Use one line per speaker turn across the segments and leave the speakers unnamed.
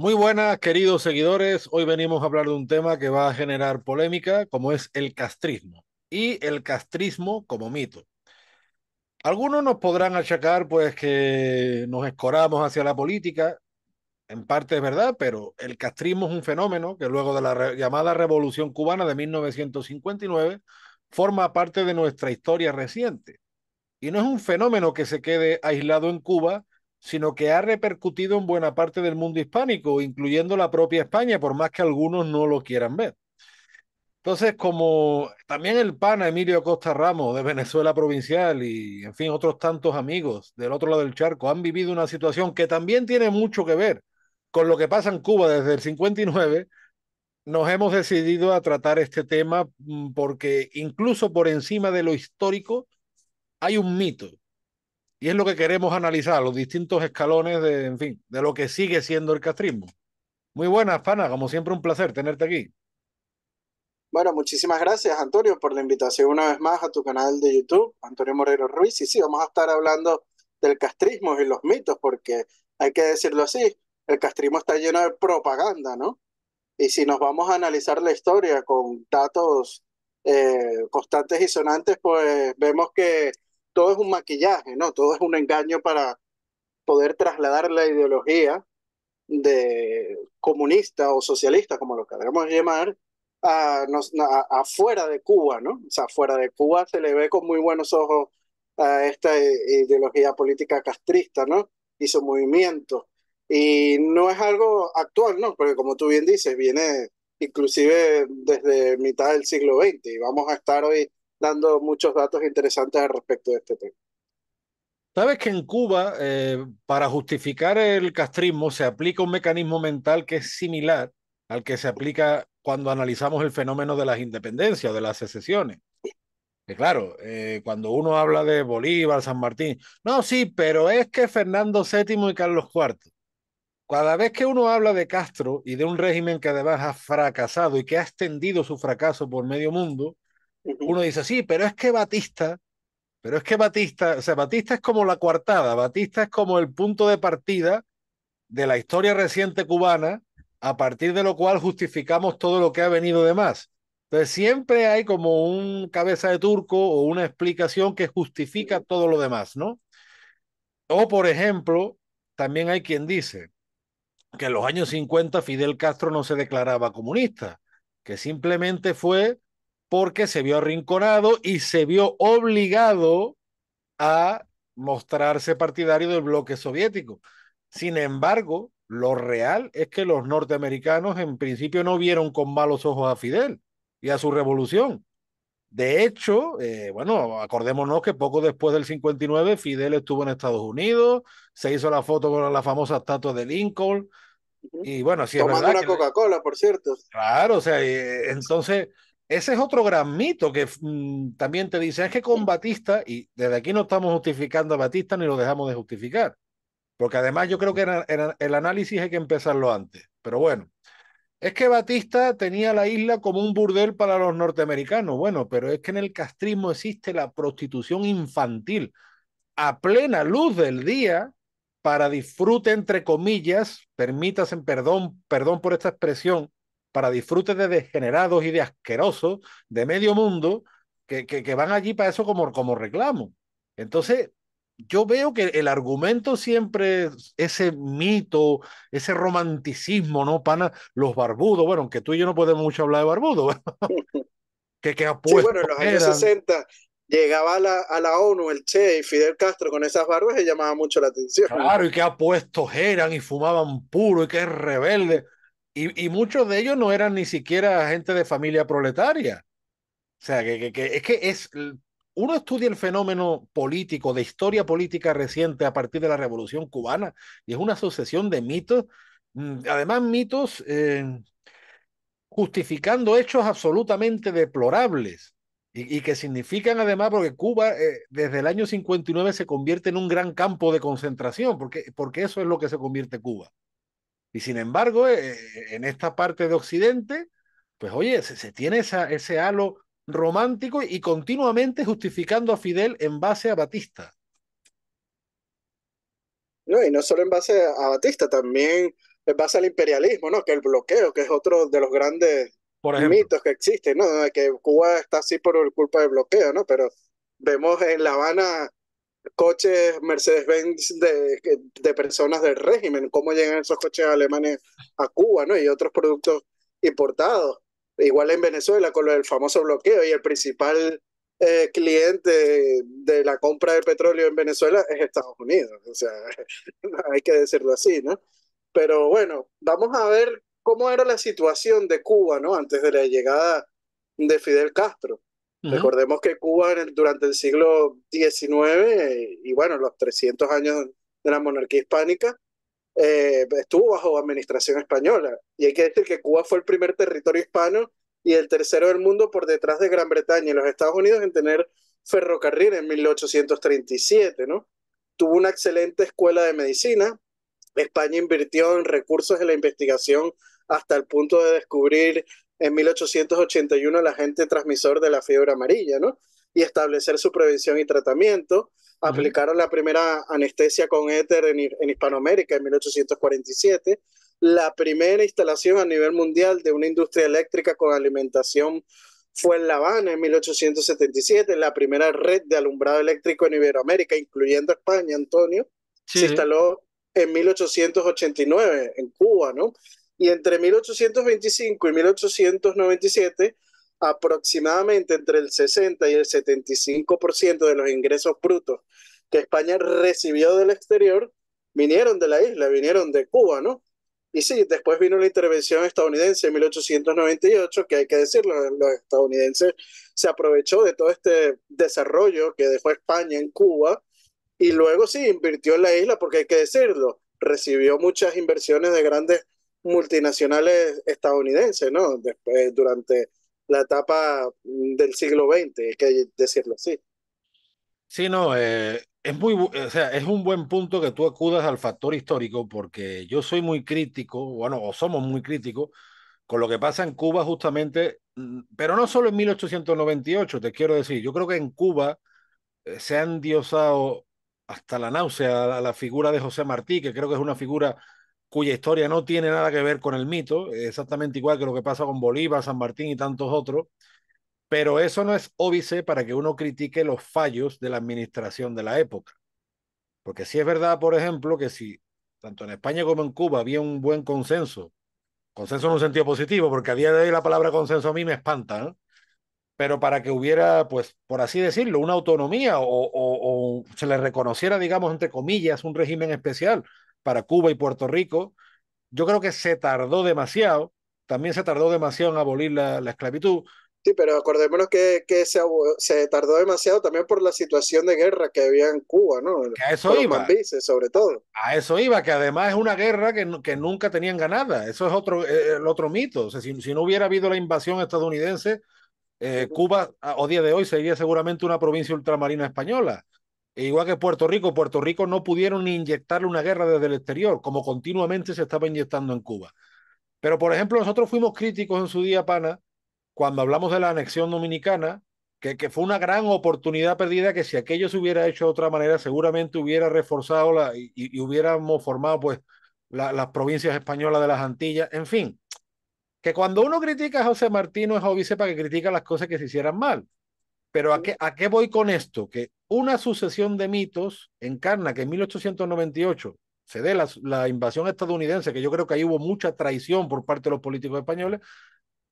Muy buenas, queridos seguidores. Hoy venimos a hablar de un tema que va a generar polémica, como es el castrismo y el castrismo como mito. Algunos nos podrán achacar pues que nos escoramos hacia la política, en parte es verdad, pero el castrismo es un fenómeno que luego de la llamada Revolución Cubana de 1959 forma parte de nuestra historia reciente. Y no es un fenómeno que se quede aislado en Cuba, sino que ha repercutido en buena parte del mundo hispánico, incluyendo la propia España, por más que algunos no lo quieran ver. Entonces, como también el pana Emilio Costa Ramos de Venezuela Provincial y, en fin, otros tantos amigos del otro lado del charco han vivido una situación que también tiene mucho que ver con lo que pasa en Cuba desde el 59, nos hemos decidido a tratar este tema mm, porque incluso por encima de lo histórico hay un mito y es lo que queremos analizar, los distintos escalones de, en fin, de lo que sigue siendo el castrismo. Muy buenas, Fana. como siempre un placer tenerte aquí.
Bueno, muchísimas gracias, Antonio, por la invitación una vez más a tu canal de YouTube, Antonio Morero Ruiz. Y sí, vamos a estar hablando del castrismo y los mitos, porque hay que decirlo así, el castrismo está lleno de propaganda, ¿no? Y si nos vamos a analizar la historia con datos eh, constantes y sonantes, pues vemos que todo es un maquillaje, ¿no? Todo es un engaño para poder trasladar la ideología de comunista o socialista, como lo queremos llamar, a, afuera de Cuba, ¿no? O sea, afuera de Cuba se le ve con muy buenos ojos a esta ideología política castrista, ¿no? Y su movimiento. Y no es algo actual, ¿no? Porque como tú bien dices, viene inclusive desde mitad del siglo XX y vamos a estar hoy dando muchos datos interesantes al respecto de este tema.
Sabes que en Cuba, eh, para justificar el castrismo, se aplica un mecanismo mental que es similar al que se aplica cuando analizamos el fenómeno de las independencias, de las secesiones. claro, eh, cuando uno habla de Bolívar, San Martín, no, sí, pero es que Fernando VII y Carlos IV. Cada vez que uno habla de Castro y de un régimen que además ha fracasado y que ha extendido su fracaso por medio mundo, uno dice, sí, pero es que Batista, pero es que Batista, o sea, Batista es como la coartada, Batista es como el punto de partida de la historia reciente cubana, a partir de lo cual justificamos todo lo que ha venido de más. Entonces siempre hay como un cabeza de turco o una explicación que justifica todo lo demás, ¿no? O por ejemplo, también hay quien dice que en los años 50 Fidel Castro no se declaraba comunista, que simplemente fue porque se vio arrinconado y se vio obligado a mostrarse partidario del bloque soviético. Sin embargo, lo real es que los norteamericanos en principio no vieron con malos ojos a Fidel y a su revolución. De hecho, eh, bueno, acordémonos que poco después del 59 Fidel estuvo en Estados Unidos, se hizo la foto con la famosa estatua de Lincoln y bueno, sí Tomando es una
Coca-Cola, por cierto.
Claro, o sea, eh, entonces ese es otro gran mito que mm, también te dicen ah, es que con Batista, y desde aquí no estamos justificando a Batista ni lo dejamos de justificar, porque además yo creo que el análisis hay que empezarlo antes, pero bueno, es que Batista tenía la isla como un burdel para los norteamericanos, bueno, pero es que en el castrismo existe la prostitución infantil a plena luz del día para disfrute entre comillas, permítasen perdón, perdón por esta expresión, para disfrute de degenerados y de asquerosos de medio mundo que, que, van allí para eso como, como reclamo. Entonces, yo veo que el argumento siempre, es ese mito, ese romanticismo, ¿no, pana? Los barbudos, bueno, aunque tú y yo no podemos mucho hablar de barbudos, que, que apuesto, sí, bueno, en los años
60 llegaba a la, a la, ONU el Che y Fidel Castro con esas barbas y llamaba mucho la atención. Claro, y qué
apuestos eran y fumaban puro y qué rebelde. Y, muchos de ellos no eran ni siquiera gente de familia proletaria. O sea, que, que, es que es, uno estudia el fenómeno político, de historia política reciente a partir de la Revolución cubana, y es una sucesión de mitos, mm, además mitos eh, justificando hechos absolutamente deplorables. Y, que significan además, porque Cuba eh, desde el año 59 se convierte en un gran campo de concentración, porque, porque eso es lo que se convierte Cuba. Y sin embargo, eh, eh, en esta parte de Occidente, pues oye, se, tiene esa, ese halo romántico y continuamente justificando a Fidel en base a Batista.
No, y no solo en base a Batista, también en base al imperialismo, ¿no? Que el bloqueo, que es otro de los grandes mitos que existen, ¿no? Que Cuba está así por culpa del bloqueo, ¿no? Pero vemos en La Habana coches Mercedes-Benz de, personas del régimen, cómo llegan esos coches alemanes a Cuba, ¿no? Y otros productos importados. Igual en Venezuela con lo del famoso bloqueo y el principal eh, cliente de la compra de petróleo en Venezuela es Estados Unidos, o sea, hay que decirlo así, ¿no? Pero bueno, vamos a ver cómo era la situación de Cuba, ¿no? Antes de la llegada de Fidel Castro. Recordemos que Cuba durante el siglo XIX y bueno, los 300 años de la monarquía hispánica, eh, estuvo bajo administración española. Y hay que decir que Cuba fue el primer territorio hispano y el tercero del mundo por detrás de Gran Bretaña y los Estados Unidos en tener ferrocarril en 1837, ¿no? Tuvo una excelente escuela de medicina. España invirtió en recursos de la investigación hasta el punto de descubrir en 1881 el agente transmisor de la fiebre amarilla, ¿no? Y establecer su prevención y tratamiento. Aplicaron la primera anestesia con éter en, Hispanoamérica en 1847. La primera instalación a nivel mundial de una industria eléctrica con alimentación fue en La Habana en 1877. La primera red de alumbrado eléctrico en Iberoamérica, incluyendo España, Antonio, se instaló en 1889 en Cuba, ¿no? Y entre 1825 y 1897, aproximadamente entre el 60 y el 75% de los ingresos brutos que España recibió del exterior vinieron de la isla, vinieron de Cuba, ¿no? Y sí, después vino la intervención estadounidense en 1898, que hay que decirlo, los estadounidenses se aprovechó de todo este desarrollo que dejó España en Cuba y luego sí invirtió en la isla, porque hay que decirlo, recibió muchas inversiones de grandes multinacionales estadounidenses, ¿no? Después, durante la etapa del siglo XX, hay que decirlo así.
Sí, no, eh, es muy, o sea, es un buen punto que tú acudas al factor histórico porque yo soy muy crítico, bueno, o somos muy críticos con lo que pasa en Cuba justamente, mm, pero no solo en 1898, te quiero decir, yo creo que en Cuba eh, se han diosado hasta la náusea a la figura de José Martí, que creo que es una figura cuya historia no tiene nada que ver con el mito, exactamente igual que lo que pasa con Bolívar, San Martín y tantos otros, pero eso no es óbice para que uno critique los fallos de la administración de la época. Porque si es verdad, por ejemplo, que si tanto en España como en Cuba había un buen consenso, consenso en un sentido positivo, porque a día de hoy la palabra consenso a mí me espanta, ¿eh? pero para que hubiera, pues, por así decirlo, una autonomía o, o se le reconociera, digamos, entre comillas, un régimen especial, para Cuba y Puerto Rico. Yo creo que se tardó demasiado, también se tardó demasiado en abolir la, esclavitud.
Sí, pero acordémonos que, que se, tardó demasiado también por la situación de guerra que había en Cuba, ¿no? a eso por iba. sobre todo.
A eso iba, que además es una guerra que, que nunca tenían ganada. Eso es otro, eh, el otro mito. sea, si, no hubiera habido la invasión estadounidense, eh, Cuba, a, a, día de hoy, sería seguramente una provincia ultramarina española igual que Puerto Rico, Puerto Rico no pudieron ni inyectarle una guerra desde el exterior, como continuamente se estaba inyectando en Cuba. Pero, por ejemplo, nosotros fuimos críticos en su día, Pana, cuando hablamos de la anexión dominicana, que, que fue una gran oportunidad perdida que si aquello se hubiera hecho de otra manera, seguramente hubiera reforzado la, y, hubiéramos formado pues las provincias españolas de las Antillas, en fin. Que cuando uno critica a José Martí no es obvio para que critica las cosas que se hicieran mal. Pero ¿a qué, ¿a qué voy con esto? Que una sucesión de mitos encarna que en 1898 se dé la, invasión estadounidense, que yo creo que ahí hubo mucha traición por parte de los políticos españoles.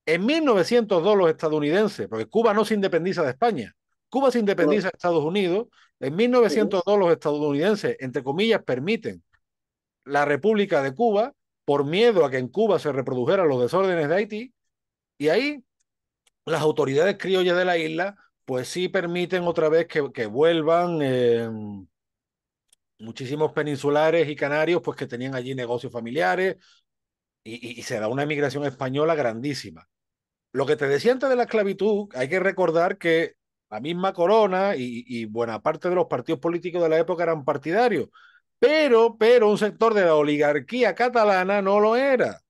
En 1902 los estadounidenses, porque Cuba no se independiza de España, Cuba se independiza de Estados Unidos. En 1902 los estadounidenses, entre comillas, permiten la República de Cuba por miedo a que en Cuba se reprodujeran los desórdenes de Haití. Y ahí las autoridades criollas de la isla pues sí permiten otra vez que, vuelvan em, muchísimos peninsulares y canarios, pues que tenían allí negocios familiares y, se da una emigración española grandísima. Lo que te decía antes de la esclavitud, hay que recordar que la misma corona y, buena parte de los partidos políticos de la época eran partidarios, pero, pero un sector de la oligarquía catalana no lo era.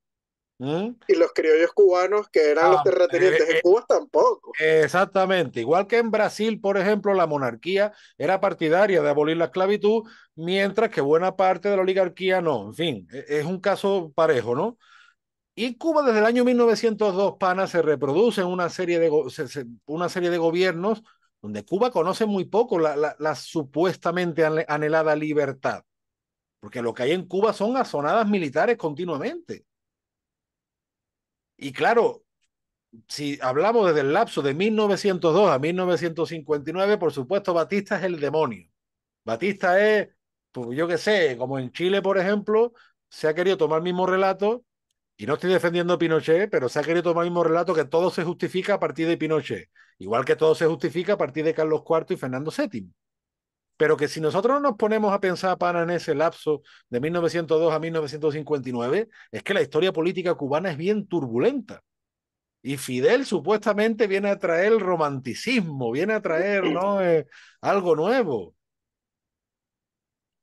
¿Mm? Y los criollos cubanos
que eran los ah, terratenientes en eh, Cuba tampoco.
Exactamente, igual que en Brasil, por ejemplo, la monarquía era partidaria de abolir la esclavitud, mientras que buena parte de la oligarquía no. En fin, e, es un caso parejo, ¿no? Y Cuba desde el año 1902, Pana, se reproduce en una serie de, una serie de gobiernos donde Cuba conoce muy poco la, la, la supuestamente anhelada libertad, porque lo que hay en Cuba son azonadas militares continuamente. Y claro, si hablamos desde el lapso de 1902 a 1959, por supuesto, Batista es el demonio. Batista es, pues yo qué sé, como en Chile, por ejemplo, se ha querido tomar el mismo relato, y no estoy defendiendo a Pinochet, pero se ha querido tomar el mismo relato que todo se justifica a partir de Pinochet, igual que todo se justifica a partir de Carlos IV y Fernando VII pero que si nosotros nos ponemos a pensar para en ese lapso de 1902 a 1959, es que la historia política cubana es bien turbulenta. Y Fidel supuestamente viene a traer romanticismo, viene a traer ¿no? Eh, algo nuevo.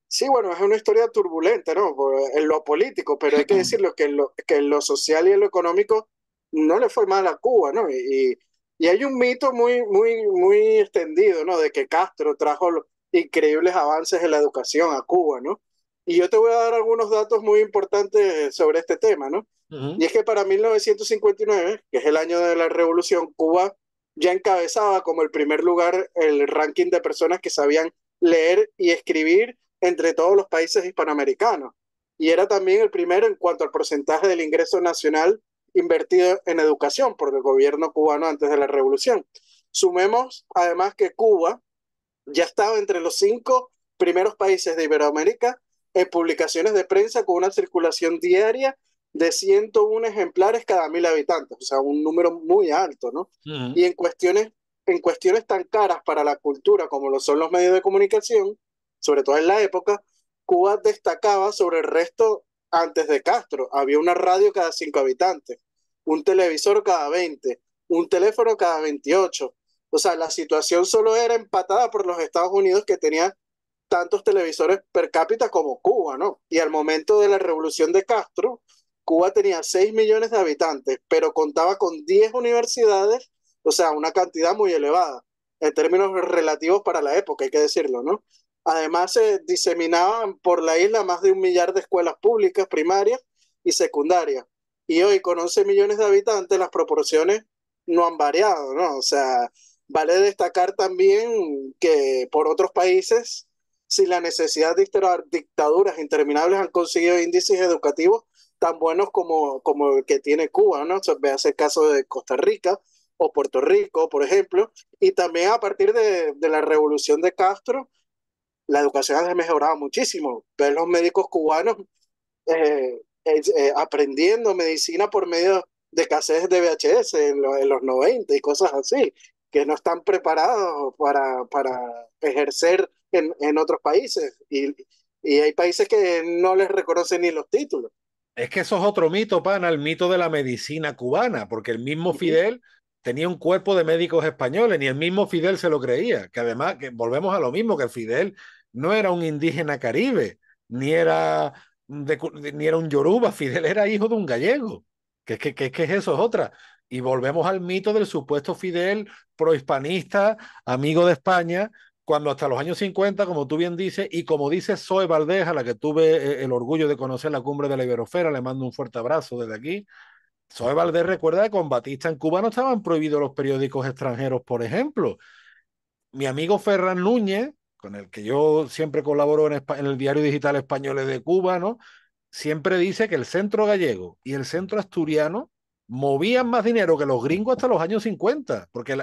Sí, bueno, es una historia turbulenta,
¿no? En lo político, pero hay que decirlo que en lo, que lo social y en lo económico no le fue mal a Cuba, ¿no? Y, y, hay un mito muy, muy, muy extendido, ¿no? De que Castro trajo increíbles avances en la educación a Cuba, ¿no? Y yo te voy a dar algunos datos muy importantes sobre este tema, ¿no? Y es que para 1959, que es el año de la revolución, Cuba ya encabezaba como el primer lugar el ranking de personas que sabían leer y escribir entre todos los países hispanoamericanos. Y era también el primero en cuanto al porcentaje del ingreso nacional invertido en educación por el gobierno cubano antes de la revolución. Sumemos además que Cuba ya estaba entre los cinco primeros países de Iberoamérica en publicaciones de prensa con una circulación diaria de 101 ejemplares cada mil habitantes, o sea, un número muy alto, ¿no? Y en cuestiones, en cuestiones tan caras para la cultura como lo son los medios de comunicación, sobre todo en la época, Cuba destacaba sobre el resto antes de Castro. Había una radio cada cinco habitantes, un televisor cada 20, un teléfono cada 28, o sea, la situación solo era empatada por los Estados Unidos que tenía tantos televisores per cápita como Cuba, ¿no? Y al momento de la revolución de Castro, Cuba tenía 6 millones de habitantes, pero contaba con 10 universidades, o sea, una cantidad muy elevada en términos relativos para la época, hay que decirlo, ¿no? Además, se diseminaban por la isla más de un millar de escuelas públicas, primarias y secundarias. Y hoy, con 11 millones de habitantes, las proporciones no han variado, ¿no? O sea, Vale destacar también que por otros países, sin la necesidad de dictaduras interminables, han conseguido índices educativos tan buenos como, como el que tiene Cuba, ¿no? O veas caso de Costa Rica o Puerto Rico, por ejemplo, y también a partir de, la revolución de Castro, la educación ha mejorado muchísimo. Ver los médicos cubanos eh, eh, aprendiendo medicina por medio de escasez de VHS en, en, los 90 y cosas así que no están preparados para, para ejercer en, otros países. Y, hay países que no les reconocen ni los títulos.
Es que eso es otro mito, pana, el mito de la medicina cubana, porque el mismo Fidel tenía un cuerpo de médicos españoles, ni el mismo Fidel se lo creía, que además, que volvemos a lo mismo, que Fidel no era un indígena caribe, ni era, ni era un yoruba, Fidel era hijo de un gallego, que, que, eso es otra. Y volvemos al mito del supuesto Fidel prohispanista, amigo de España, cuando hasta los años 50, como tú bien dices, y como dice Zoe Valdés, a la que tuve eh, el orgullo de conocer la cumbre de la Iberofera le mando un fuerte abrazo desde aquí. Zoe Valdés recuerda que con Batista en Cuba no estaban prohibidos los periódicos extranjeros, por ejemplo. Mi amigo Ferran Núñez, con el que yo siempre colaboro en, el diario digital Españoles de Cuba, siempre dice que el centro gallego y el centro asturiano movían más dinero que los gringos hasta los años 50, porque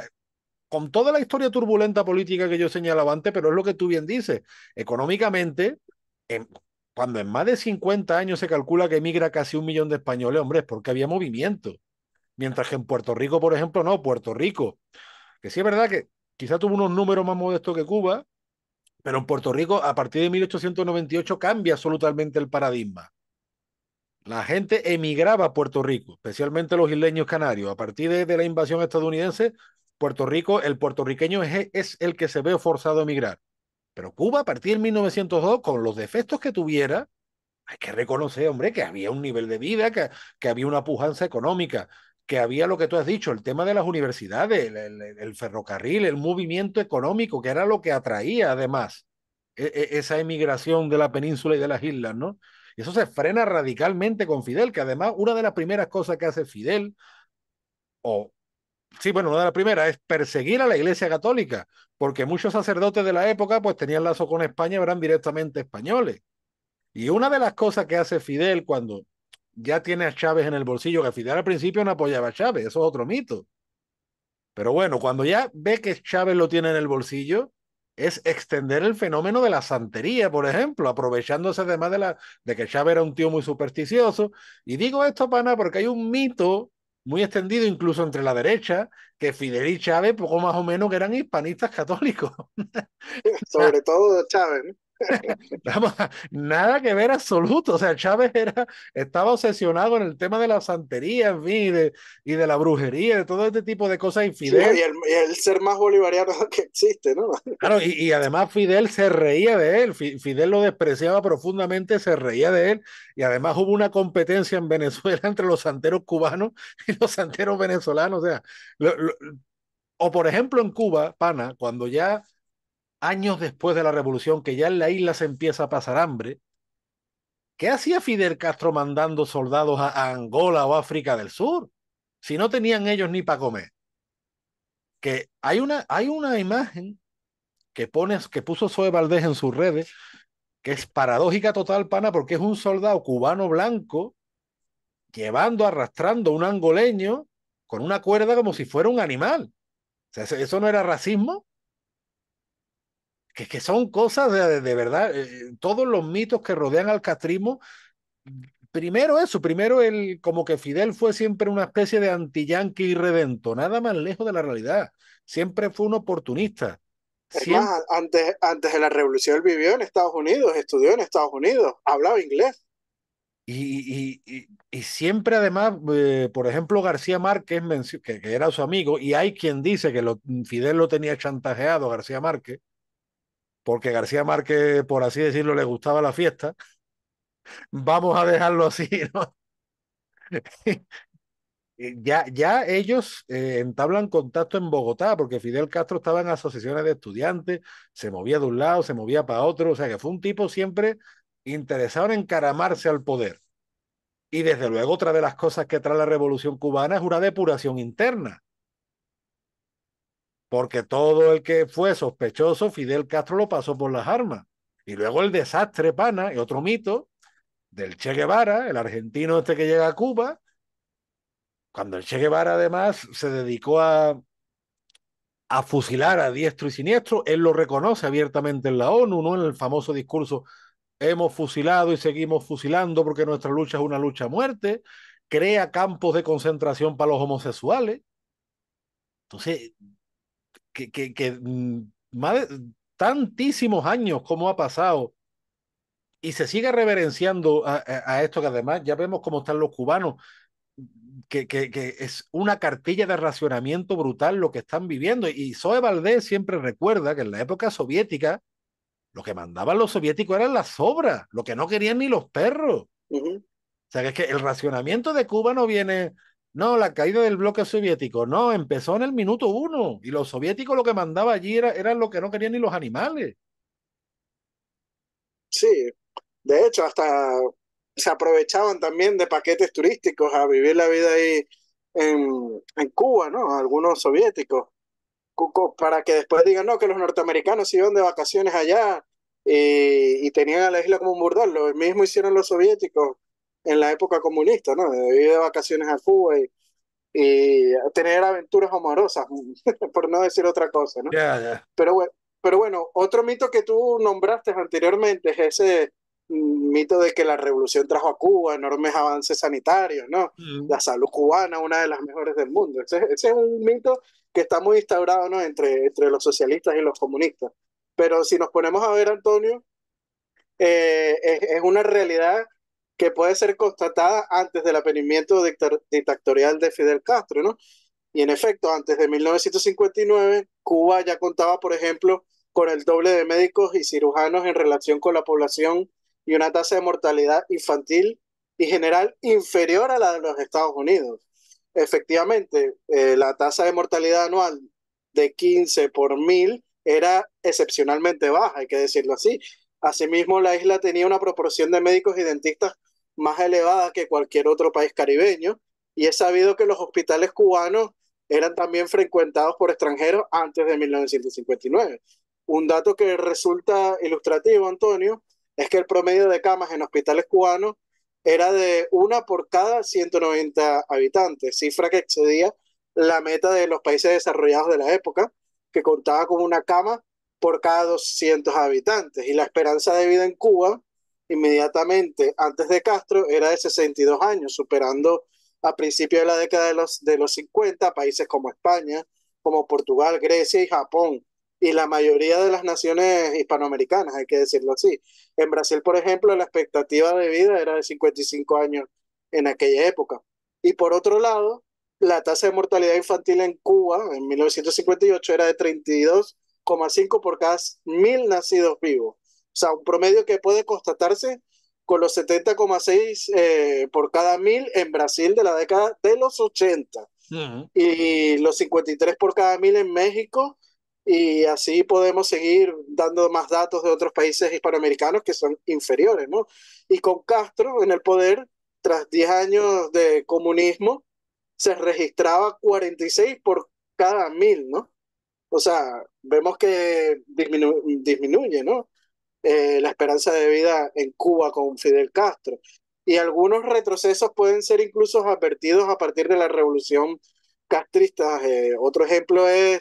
con toda la historia turbulenta política que yo señalaba antes, pero es lo que tú bien dices, económicamente, cuando en más de 50 años se calcula que emigra casi un millón de españoles, hombre, es porque había movimiento. Mientras que en Puerto Rico, por ejemplo, no, Puerto Rico, que sí es verdad que quizá tuvo unos números más modestos que Cuba, pero en Puerto Rico, a partir de 1898, cambia absolutamente el paradigma. La gente emigraba a Puerto Rico, especialmente los isleños canarios. A partir de, la invasión estadounidense, Puerto Rico, el puertorriqueño es, el que se ve forzado a emigrar. Pero Cuba, a partir de 1902, con los defectos que tuviera, hay que reconocer, hombre, que había un nivel de vida, que, había una pujanza económica, que había lo que tú has dicho, el tema de las universidades, el, ferrocarril, el movimiento económico, que era lo que atraía además e, e, esa emigración de la península y de las islas, ¿no? Y eso se frena radicalmente con Fidel, que además una de las primeras cosas que hace Fidel, o sí, bueno, una de las primeras es perseguir a la Iglesia Católica, porque muchos sacerdotes de la época pues tenían lazo con España, eran directamente españoles. Y una de las cosas que hace Fidel cuando ya tiene a Chávez en el bolsillo, que Fidel al principio no apoyaba a Chávez, eso es otro mito. Pero bueno, cuando ya ve que Chávez lo tiene en el bolsillo, es extender el fenómeno de la santería, por ejemplo, aprovechándose además de, la, de que Chávez era un tío muy supersticioso. Y digo esto, pana, porque hay un mito muy extendido incluso entre la derecha, que Fidel y Chávez poco más o menos que eran hispanistas católicos.
Sobre todo Chávez. ¿no?
nada que ver absoluto. O sea, Chávez era, estaba obsesionado en el tema de la santería, en fin, y de, la brujería, de todo este tipo de cosas infideles. y,
el, ser más bolivariano que existe, ¿no?
Claro, y, además Fidel se reía de él. Fidel lo despreciaba profundamente, se reía de él. Y además hubo una competencia en Venezuela entre los santeros cubanos y los santeros venezolanos. O sea, o por ejemplo en Cuba, pana, cuando ya años después de la revolución, que ya en la isla se empieza a pasar hambre, ¿qué hacía Fidel Castro mandando soldados a Angola o África del Sur si no tenían ellos ni para comer? Que hay una, hay una imagen que, pones, que puso Zoe Valdés en sus redes, que es paradójica total, pana, porque es un soldado cubano blanco llevando, arrastrando un angoleño con una cuerda como si fuera un animal. O sea, ¿Eso no era racismo? que, son cosas de, verdad, eh, eh, todos los mitos que rodean al castrismo primero eso, primero el como que Fidel fue siempre una especie de anti y revento nada más lejos de la realidad. Siempre fue un oportunista.
antes, antes de la revolución él vivió en Estados Unidos, estudió en Estados Unidos, hablaba inglés.
Y, siempre además, eh, por ejemplo, García Márquez, que, era su amigo, y hay quien dice que lo, Fidel lo tenía chantajeado García Márquez, porque García Márquez, por así decirlo, le gustaba la fiesta, vamos a dejarlo así, ¿no? ya, ya ellos eh, entablan contacto en Bogotá, porque Fidel Castro estaba en asociaciones de estudiantes, se movía de un lado, se movía para otro, o sea que fue un tipo siempre interesado en encaramarse al poder. Y desde luego otra de las cosas que trae la revolución cubana es una depuración interna porque todo el que fue sospechoso, Fidel Castro lo pasó por las armas. Y luego el desastre, pana, y otro mito del Che Guevara, el argentino este que llega a Cuba, cuando el Che Guevara además se dedicó a, a fusilar a diestro y siniestro, él lo reconoce abiertamente en la ONU, En el famoso discurso, hemos fusilado y seguimos fusilando porque nuestra lucha es una lucha a muerte, crea campos de concentración para los homosexuales. Entonces, que, que, mm, más tantísimos años como ha pasado y se sigue reverenciando a, a, esto que además ya vemos cómo están los cubanos, que, que, que, es una cartilla de racionamiento brutal lo que están viviendo. Y Zoe Valdés siempre recuerda que en la época soviética lo que mandaban los soviéticos eran las sobras, lo que no querían ni los perros. O sea, que es que el racionamiento de Cuba no viene no, la caída del bloque soviético. No, empezó en el minuto uno. Y los soviéticos lo que mandaba allí era, eran lo que no querían ni los animales.
Sí, de hecho, hasta se aprovechaban también de paquetes turísticos a vivir la vida ahí en, Cuba, ¿no? Algunos soviéticos. Para que después digan, no, que los norteamericanos iban de vacaciones allá y, tenían a la isla como un burdel. Lo mismo hicieron los soviéticos en la época comunista, ¿no? De ir de vacaciones a Cuba y, y tener aventuras amorosas, por no decir otra cosa, ¿no? Ya, ya. Pero, bueno, pero bueno, otro mito que tú nombraste anteriormente es ese mito de que la revolución trajo a Cuba enormes avances sanitarios, ¿no? Mm. La salud cubana, una de las mejores del mundo. Ese, es un mito que está muy instaurado, ¿no? Entre, entre los socialistas y los comunistas. Pero si nos ponemos a ver, Antonio, eh, es una realidad que puede ser constatada antes del apenimiento dictatorial de Fidel Castro, ¿no? Y en efecto, antes de 1959, Cuba ya contaba, por ejemplo, con el doble de médicos y cirujanos en relación con la población y una tasa de mortalidad infantil y general inferior a la de los Estados Unidos. Efectivamente, eh, la tasa de mortalidad anual de 15 por mil era excepcionalmente baja, hay que decirlo así. Asimismo, la isla tenía una proporción de médicos y dentistas más elevada que cualquier otro país caribeño. Y es sabido que los hospitales cubanos eran también frecuentados por extranjeros antes de 1959. Un dato que resulta ilustrativo, Antonio, es que el promedio de camas en hospitales cubanos era de una por cada 190 habitantes, cifra que excedía la meta de los países desarrollados de la época, que contaba con una cama por cada 200 habitantes. Y la esperanza de vida en Cuba inmediatamente antes de Castro era de 62 años, superando a principios de la década de los, de los 50 países como España, como Portugal, Grecia y Japón, y la mayoría de las naciones hispanoamericanas, hay que decirlo así. En Brasil, por ejemplo, la expectativa de vida era de 55 años en aquella época. Y por otro lado, la tasa de mortalidad infantil en Cuba en 1958 era de 32,5 por cada mil nacidos vivos o sea, un promedio que puede constatarse con los 70,6 eh, por cada mil en Brasil de la década de los 80 y los 53 por cada mil en México y así podemos seguir dando más datos de otros países hispanoamericanos que son inferiores, ¿no? Y con Castro en el poder, tras 10 años de comunismo, se registraba 46 por cada mil, ¿no? O sea, vemos que disminuye, ¿no? Eh, la esperanza de vida en Cuba con Fidel Castro. Y algunos retrocesos pueden ser incluso advertidos a partir de la revolución castrista. Eh, otro ejemplo es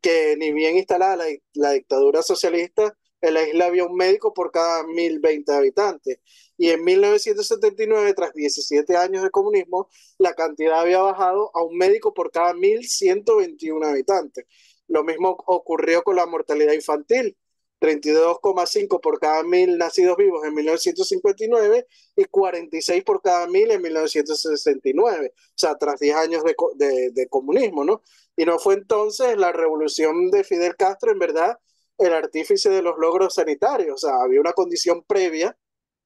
que ni bien instalada la, la dictadura socialista, en la isla había un médico por cada 1020 habitantes. Y en 1979, tras 17 años de comunismo, la cantidad había bajado a un médico por cada 1121 habitantes. Lo mismo ocurrió con la mortalidad infantil, 32,5 por cada mil nacidos vivos en 1959 y 46 por cada mil en 1969, o sea, tras 10 años de, de, comunismo, ¿no? Y no fue entonces la revolución de Fidel Castro, en verdad, el artífice de los logros sanitarios, o sea, había una condición previa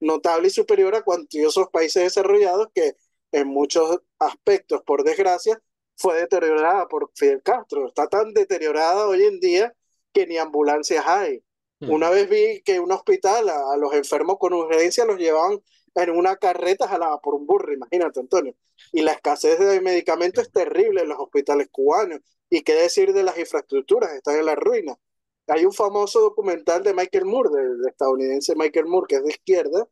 notable y superior a cuantiosos países desarrollados que en muchos aspectos, por desgracia, fue deteriorada por Fidel Castro. Está tan deteriorada hoy en día que ni ambulancias hay. Mm. Una vez vi que un hospital a, los enfermos con urgencia los llevaban en una carreta jalada por un burro, imagínate, Antonio. Y la escasez de medicamentos es terrible en los hospitales cubanos. ¿Y qué decir de las infraestructuras? Están en la ruina. Hay un famoso documental de Michael Moore, del estadounidense Michael Moore, que es de izquierda,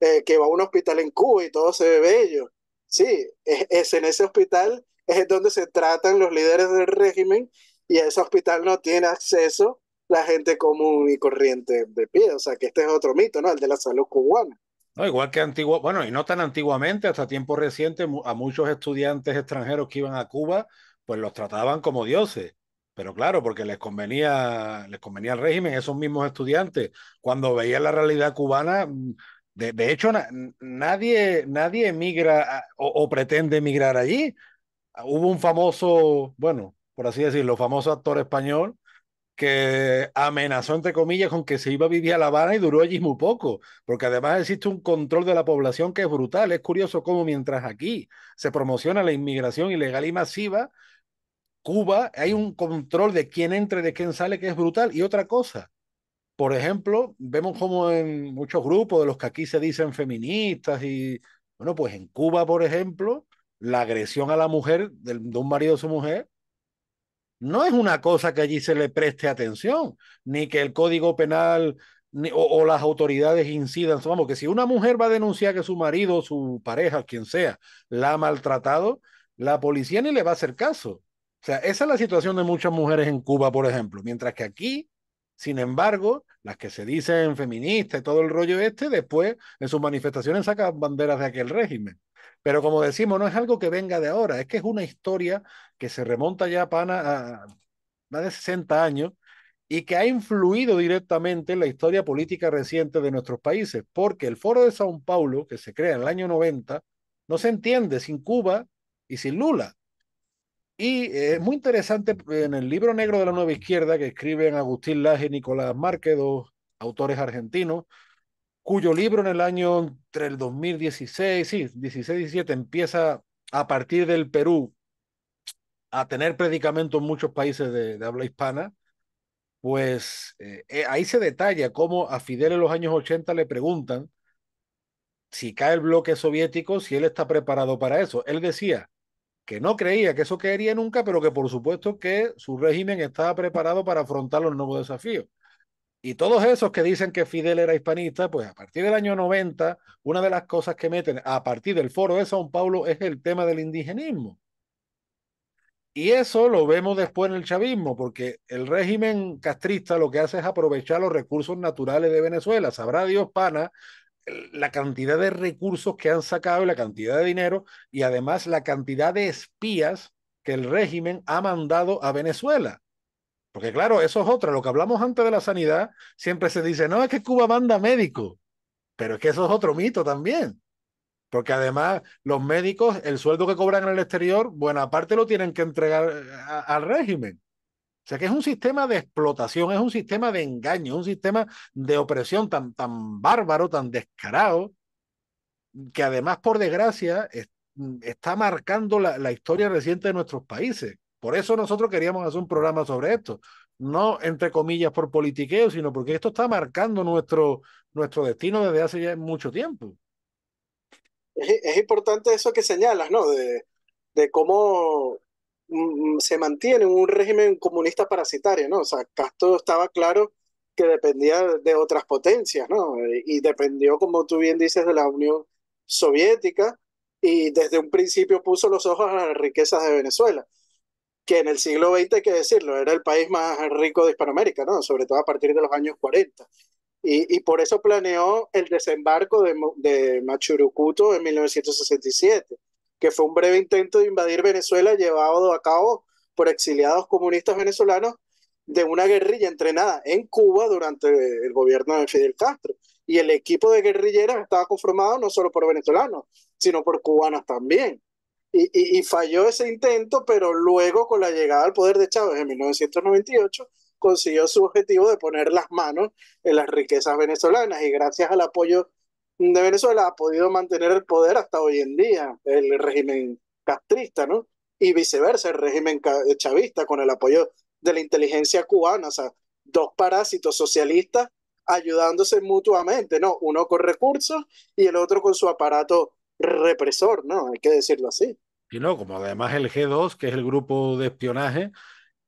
eh, que va a un hospital en Cuba y todo se ve bello. Sí, es, es en ese hospital es donde se tratan los líderes del régimen y ese hospital no tiene acceso la gente común y corriente de pie. O sea, que este es otro mito, ¿no? El de la salud cubana.
No, igual que antiguo, bueno, y no tan antiguamente, hasta tiempo reciente, a muchos estudiantes extranjeros que iban a Cuba, pues los trataban como dioses. Pero claro, porque les convenía, les convenía el régimen, esos mismos estudiantes, cuando veían la realidad cubana, mm, de, hecho, nadie, nadie emigra o, pretende emigrar allí. Hubo un famoso, bueno, por así decirlo, famoso actor español que amenazó, entre comillas, con que se iba a vivir a La Habana y duró allí muy poco, porque además existe un control de la población que es brutal. Es curioso cómo mientras aquí se promociona la inmigración ilegal y masiva, Cuba hay un control de quién entra y de quién sale que es brutal. Y otra cosa, por ejemplo, vemos como en muchos grupos de los que aquí se dicen feministas y, bueno, pues en Cuba, por ejemplo, la agresión a la mujer, de, un marido de su mujer, no es una cosa que allí se le preste atención, ni que el Código Penal o, las autoridades incidan. Vamos, que si una mujer va a denunciar que su marido, su pareja, quien sea, la ha maltratado, la policía ni le va a hacer caso. O sea, esa es la situación de muchas mujeres en Cuba, por ejemplo, mientras que aquí sin embargo, las que se dicen feministas y todo el rollo este, después en sus manifestaciones sacan banderas de aquel régimen. Pero como decimos, no es algo que venga de ahora, es que es una historia que se remonta ya pana, a más de 60 años y que ha influido directamente en la historia política reciente de nuestros países, porque el Foro de Sao Paulo, que se crea en el año 90, no se entiende sin Cuba y sin Lula. Y es eh, muy interesante eh, en el libro negro de la nueva izquierda que escriben Agustín Laje y Nicolás Márquez, dos autores argentinos, cuyo libro en el año entre el 2016, sí, 16-17 empieza a partir del Perú a tener predicamento en muchos países de, habla hispana, pues eh, ahí se detalla cómo a Fidel en los años 80 le preguntan si cae el bloque soviético, si él está preparado para eso. Él decía, que no creía que eso quería nunca, pero que por supuesto que su régimen estaba preparado para afrontar los nuevos desafíos. Y todos esos que dicen que Fidel era hispanista, pues a partir del año 90, una de las cosas que meten a partir del foro de Sao Paulo es el tema del indigenismo. Y eso lo vemos después en el chavismo, porque el régimen castrista lo que hace es aprovechar los recursos naturales de Venezuela. Sabrá Dios, pana, la cantidad de recursos que han sacado, y la cantidad de dinero y además la cantidad de espías que el régimen ha mandado a Venezuela. Porque claro, eso es otra. Lo que hablamos antes de la sanidad, siempre se dice, no, es que Cuba manda médicos. Pero es que eso es otro mito también. Porque además los médicos, el sueldo que cobran en el exterior, buena parte lo tienen que entregar eh, al régimen. O sea que es un sistema de explotación, es un sistema de engaño, un sistema de opresión tan, tan bárbaro, tan descarado, que además, por desgracia, está marcando la, historia reciente de nuestros países. Por eso nosotros queríamos hacer un programa sobre esto, no entre comillas por politiqueo, sino porque esto está marcando nuestro, nuestro destino desde hace ya mucho tiempo.
Es, importante eso que señalas, ¿no? De, de cómo Mm, se mantiene un régimen comunista parasitario, ¿no? O sea, Castro estaba claro que dependía de otras potencias, ¿no? Y dependió, como tú bien dices, de la Unión Soviética y desde un principio puso los ojos a las riquezas de Venezuela, que en el siglo XX, hay que decirlo, era el país más rico de Hispanoamérica, ¿no? Sobre todo a partir de los años 40. Y, por eso planeó el desembarco de, de Machurucuto en 1967 que fue un breve intento de invadir Venezuela llevado a cabo por exiliados comunistas venezolanos de una guerrilla entrenada en Cuba durante el gobierno de Fidel Castro. Y el equipo de guerrilleras estaba conformado no solo por venezolanos, sino por cubanos también. Y, y, falló ese intento, pero luego con la llegada al poder de Chávez en 1998 consiguió su objetivo de poner las manos en las riquezas venezolanas y gracias al apoyo de Venezuela ha podido mantener el poder hasta hoy en día, el régimen castrista, ¿no? Y viceversa, el régimen chavista con el apoyo de la inteligencia cubana, o sea, dos parásitos socialistas ayudándose mutuamente, ¿no? Uno con recursos y el otro con su aparato represor, ¿no? Hay que decirlo así.
Y no, como además el G2, que es el grupo de espionaje,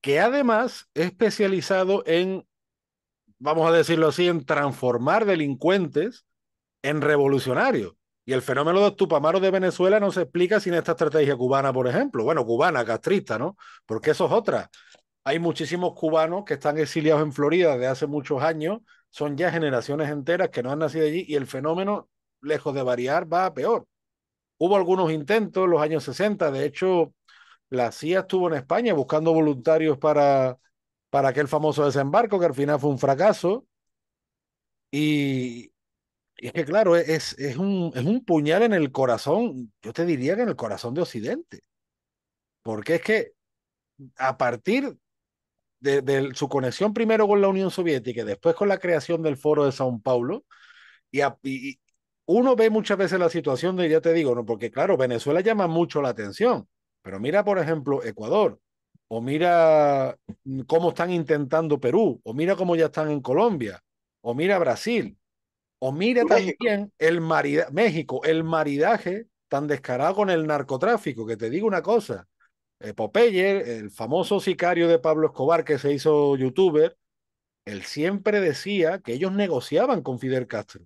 que además es especializado en, vamos a decirlo así, en transformar delincuentes en revolucionario. Y el fenómeno de Tupamaros de Venezuela no se explica sin esta estrategia cubana, por ejemplo. Bueno, cubana, castrista, ¿no? Porque eso es otra. Hay muchísimos cubanos que están exiliados en Florida desde hace muchos años, son ya generaciones enteras que no han nacido allí y el fenómeno, lejos de variar, va a peor. Hubo algunos intentos en los años 60, de hecho, la CIA estuvo en España buscando voluntarios para, para aquel famoso desembarco que al final fue un fracaso. Y, y es que, claro, e, es, es, un, es un puñal en el corazón, yo te diría que en el corazón de Occidente. Porque es que a partir de, su conexión primero con la Unión Soviética y después con la creación del Foro de Sao Paulo, y, uno ve muchas veces la situación de, ya te digo, ¿no? porque claro, Venezuela llama mucho la atención, pero mira, por ejemplo, Ecuador, o mira mm, cómo están intentando Perú, o mira cómo ya están en Colombia, o mira Brasil. O mire también el maridaje México, el maridaje tan descarado con el narcotráfico, que te digo una cosa, Popeye, el famoso sicario de Pablo Escobar que se hizo youtuber, él siempre decía que ellos negociaban con Fidel Castro.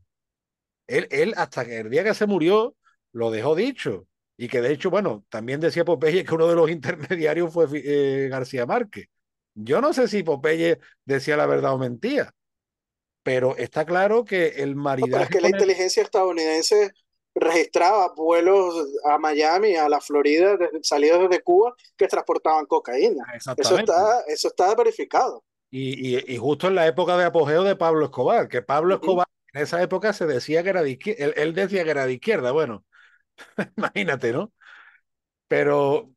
Él, él hasta que el día que se murió lo dejó dicho. Y que de hecho, bueno, también decía Popeye que uno de los intermediarios fue eh, García Márquez. Yo no sé si Popeye decía la verdad o mentía, pero está claro que el ah, maridaje... es que la
inteligencia estadounidense registraba vuelos a Miami, a la Florida, salidos desde Cuba, que transportaban cocaína. Ah, eso está, eso está verificado.
Y, justo en la época de apogeo de Pablo Escobar, que Pablo Escobar en esa época se decía que era de izquierda, él, él decía que era de izquierda, bueno, imagínate, ¿no? Pero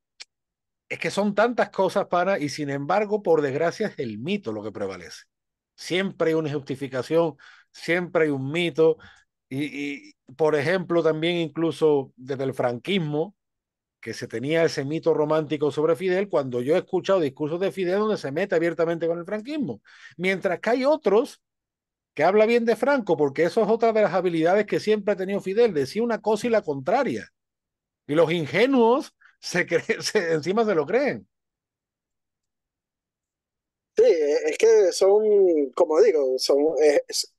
es que son tantas cosas para, y sin embargo, por desgracia, es el mito lo que prevalece. Siempre hay una justificación, siempre hay un mito. Y, por ejemplo, también incluso desde el franquismo, que se tenía ese mito romántico sobre Fidel, cuando yo he escuchado discursos de Fidel donde se mete abiertamente con el franquismo. Mientras que hay otros que habla bien de Franco, porque eso es otra de las habilidades que siempre ha tenido Fidel, decía una cosa y la contraria. Y los ingenuos se, se encima se lo creen.
Sí, es que son, como digo, son, es,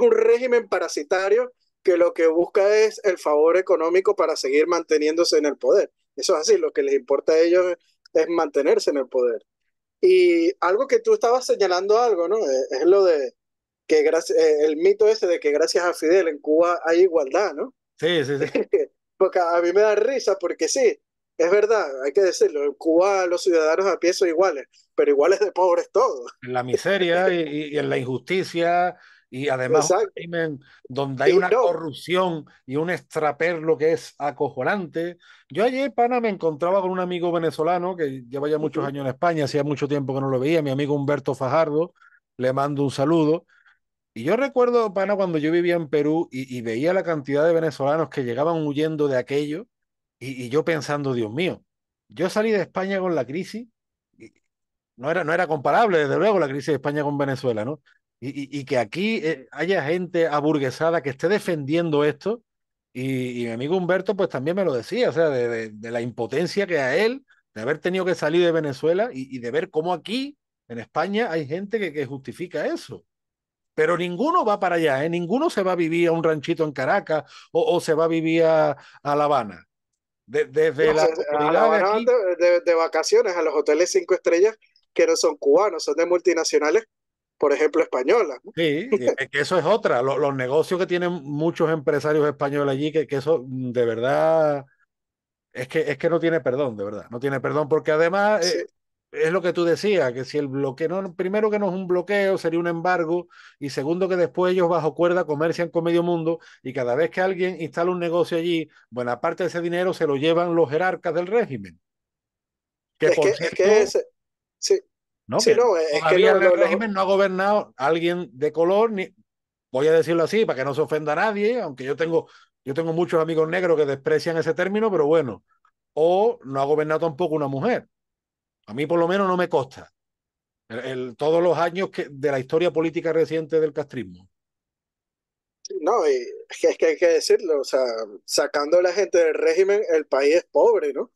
un régimen parasitario que lo que busca es el favor económico para seguir manteniéndose en el poder. Eso es así, lo que les importa a ellos es mantenerse en el poder. Y algo que tú estabas señalando algo, ¿no? Eh, es, lo de que gracias, eh, el mito ese de que gracias a Fidel en Cuba hay igualdad, ¿no? Sí, sí, sí. porque a mí me da risa porque sí, es verdad, hay que decirlo, en Cuba los ciudadanos a pie son iguales, pero iguales de pobres todos.
En la miseria y, en la injusticia y además crimen donde hay una corrupción y un lo que es acojonante. Yo ayer, pana, me encontraba con un amigo venezolano que lleva ya muchos años en España, hacía mucho tiempo que no lo veía, mi amigo Humberto Fajardo, le mando un saludo. Y yo recuerdo, pana, cuando yo vivía en Perú y veía la cantidad de venezolanos que llegaban huyendo de aquello, y, yo pensando, Dios mío, yo salí de España con la crisis, no, era, no era comparable, desde luego, la crisis de España con Venezuela, ¿no? Y, y que aquí eh, haya gente aburguesada que esté defendiendo esto, y, mi amigo Humberto pues también me lo decía, o sea, de, la impotencia que a él, de haber tenido que salir de Venezuela y, de ver cómo aquí, en España, hay gente que, justifica eso pero ninguno va para allá, ¿eh? ninguno se va a vivir a un ranchito en Caracas o, se va a vivir a, La Habana. De, desde la, ah,
de, vacaciones a los hoteles cinco estrellas que no son cubanos, son de multinacionales, por ejemplo, españolas.
Sí, que eso es otra. Los, negocios que tienen muchos empresarios españoles allí, que, que eso mm, de verdad es que, es que no tiene perdón, de verdad. No tiene perdón porque además eh, es lo que tú decías, que si el bloqueo, primero que no es un bloqueo, sería un embargo, y segundo que después ellos bajo cuerda comercian con medio mundo y cada vez que alguien instala un negocio allí, buena parte de ese dinero se lo llevan los jerarcas del régimen. es que, es
sí. No, el régimen
no ha gobernado alguien de color, ni, voy a decirlo así, para que no se ofenda a nadie, aunque yo tengo, yo tengo muchos amigos negros que desprecian ese término, pero bueno, o no ha gobernado tampoco una mujer. A mí por lo menos no me consta. todos los años que, de la historia política reciente del castrismo.
No, es que hay que decirlo, o sea, sacando a la gente del régimen, el país es pobre, ¿no?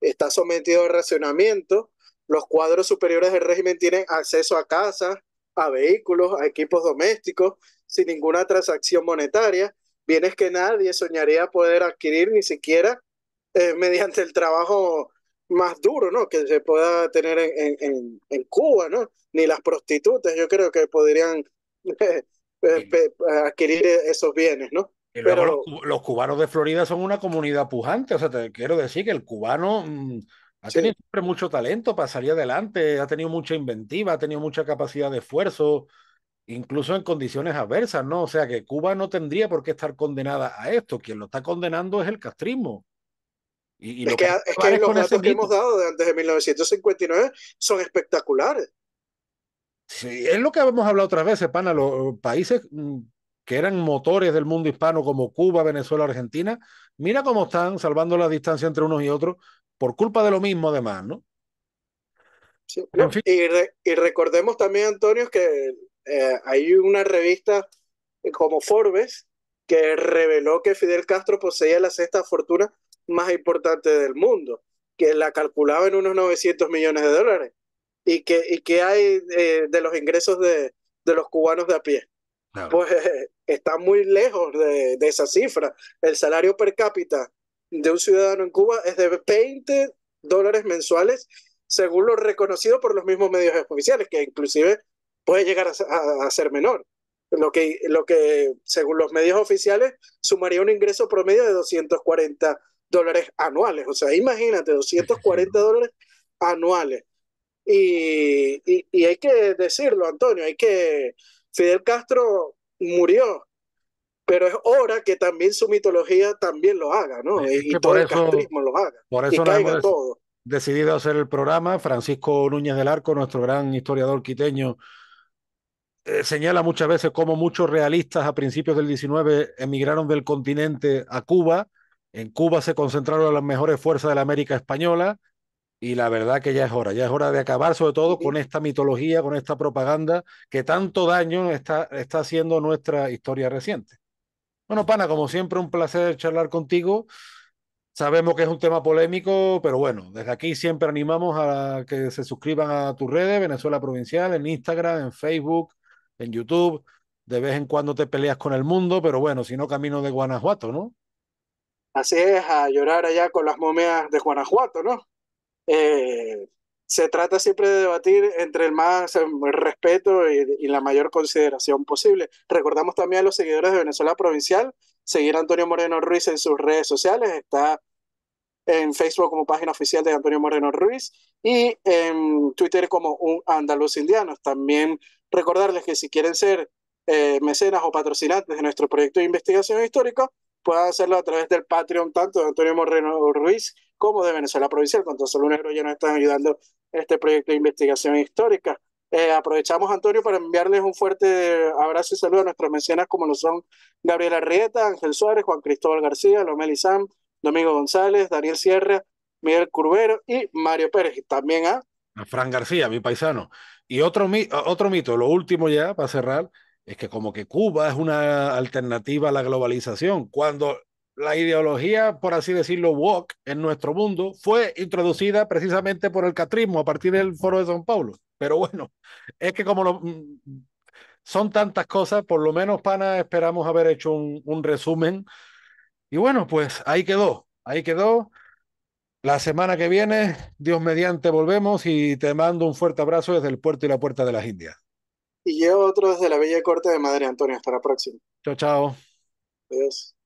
Está sometido a racionamiento, los cuadros superiores del régimen tienen acceso a casas, a vehículos, a equipos domésticos, sin ninguna transacción monetaria, bienes que nadie soñaría poder adquirir ni siquiera eh, mediante el trabajo más duro, ¿no? Que se pueda tener en, Cuba, ¿no? Ni las prostitutas, yo creo que podrían eh, eh, eh, adquirir e, esos bienes, ¿no? Pero...
los, cubanos de Florida son una comunidad pujante, o sea, te quiero decir que el cubano mm, ha tenido siempre mucho talento para salir adelante, ha tenido mucha inventiva, ha tenido mucha capacidad de esfuerzo, incluso en condiciones adversas, ¿no? O sea, que Cuba no tendría por qué estar condenada a esto, quien lo está condenando es el castrismo es, que, los datos que hemos
dado antes de 1959 son espectaculares.
Sí, es lo que habíamos hablado otra vez Pana. Los eh, países mm, que eran motores del mundo hispano, como Cuba, Venezuela, Argentina, mira cómo están salvando la distancia entre unos y otros, por culpa de lo mismo, además, ¿no?
y, recordemos también, Antonio, que eh, hay una revista eh, como Forbes que reveló que Fidel Castro poseía la sexta fortuna más importante del mundo, que la calculaba en unos 900 millones de dólares. ¿Y que y que hay eh, de los ingresos de, de, los cubanos de a pie? Pues está muy lejos de, de, esa cifra. El salario per cápita de un ciudadano en Cuba es de 20 dólares mensuales, según lo reconocido por los mismos medios oficiales, que inclusive puede llegar a, ser menor lo que, lo que según los medios oficiales sumaría un ingreso promedio de 240 dólares anuales. O sea, imagínate, 240 dólares anuales. Y, hay que decirlo, Antonio, hay que... Fidel Castro murió, pero es hora que también su mitología también
lo haga, ¿no? y, todo por eso, el castrismo lo haga. Por eso decidido hacer el programa. Francisco Núñez del Arco, nuestro gran historiador quiteño, eh, señala muchas veces cómo muchos realistas a principios del 19 emigraron del continente a Cuba, en Cuba se concentraron las mejores fuerzas de la América española y la verdad que ya es hora, ya es hora de acabar sobre todo con esta mitología, con esta propaganda que tanto daño está, está haciendo nuestra historia reciente. Bueno, Pana, como siempre, un placer charlar contigo. Sabemos que es un tema polémico, pero bueno, desde aquí siempre animamos a que se suscriban a tus redes, Venezuela Provincial, en Instagram, en Facebook, en YouTube. De vez en cuando te peleas con el mundo, pero bueno, si no, camino de Guanajuato, ¿no?
Así es, a llorar allá con las momias de Guanajuato, ¿no? Eh, se trata siempre de debatir entre el más respeto y, la mayor consideración posible. Recordamos también a los seguidores de Venezuela Provincial, seguir a Antonio Moreno Ruiz en sus redes sociales, está en Facebook como página oficial de Antonio Moreno Ruiz y en Twitter como un andaluz indiano. También recordarles que si quieren ser eh, mecenas o patrocinantes de nuestro proyecto de investigación histórica, puedan hacerlo a través del Patreon tanto de Antonio Moreno Ruiz como de Venezuela Provincial. Con solo un ya nos están ayudando este proyecto de investigación histórica. Eh, aprovechamos, Antonio, para enviarles un fuerte abrazo y saludo a nuestros mecenas como lo son Gabriela Rieta, Ángel Suárez, Juan Cristóbal García, Lomel Domingo González, Daniel Sierra, Miguel Curbero y Mario Pérez. Y también
a... a... Fran García, mi paisano. Y otro, otro mito, lo último ya, para cerrar, es que como que Cuba es una alternativa a la globalización, cuando la ideología, por así decirlo, woke en nuestro mundo fue introducida precisamente por el catrismo a partir del Foro de San Paulo. Pero bueno, es que como mm, son tantas cosas, por lo menos, Pana, esperamos haber hecho un resumen. Y bueno, pues ahí quedó, ahí quedó. La semana que viene, Dios mediante, volvemos y te mando un fuerte abrazo desde el puerto y la puerta de las Indias.
Y yo otro desde la Bella Corte de Madrid, Antonio. Hasta la próxima. Chao, chao. Adiós.